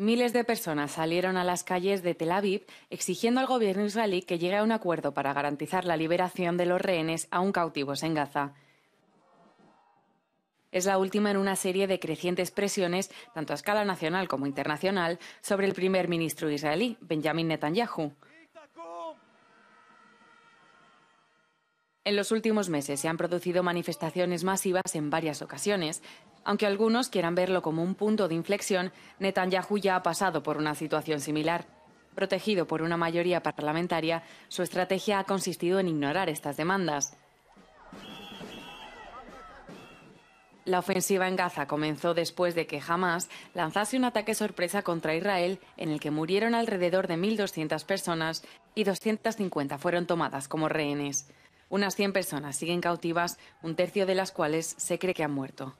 Miles de personas salieron a las calles de Tel Aviv exigiendo al gobierno israelí que llegue a un acuerdo para garantizar la liberación de los rehenes aún cautivos en Gaza. Es la última en una serie de crecientes presiones, tanto a escala nacional como internacional, sobre el primer ministro israelí, Benjamin Netanyahu. En los últimos meses se han producido manifestaciones masivas en varias ocasiones. Aunque algunos quieran verlo como un punto de inflexión, Netanyahu ya ha pasado por una situación similar. Protegido por una mayoría parlamentaria, su estrategia ha consistido en ignorar estas demandas. La ofensiva en Gaza comenzó después de que Hamas lanzase un ataque sorpresa contra Israel en el que murieron alrededor de 1.200 personas y 250 fueron tomadas como rehenes. Unas 100 personas siguen cautivas, un tercio de las cuales se cree que han muerto.